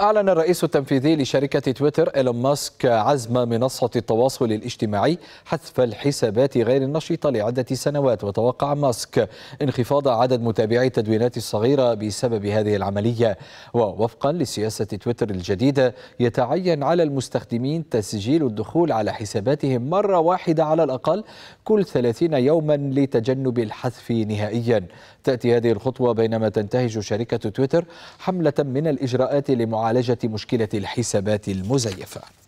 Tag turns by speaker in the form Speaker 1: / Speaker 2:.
Speaker 1: أعلن الرئيس التنفيذي لشركة تويتر إيلون ماسك عزم منصة التواصل الاجتماعي حذف الحسابات غير النشطة لعدة سنوات وتوقع ماسك انخفاض عدد متابعي التدوينات الصغيرة بسبب هذه العملية ووفقا لسياسة تويتر الجديدة يتعين على المستخدمين تسجيل الدخول على حساباتهم مرة واحدة على الأقل كل 30 يوما لتجنب الحذف نهائيا تأتي هذه الخطوة بينما تنتهج شركة تويتر حملة من الإجراءات لمعالجة معالجة مشكلة الحسابات المزيفة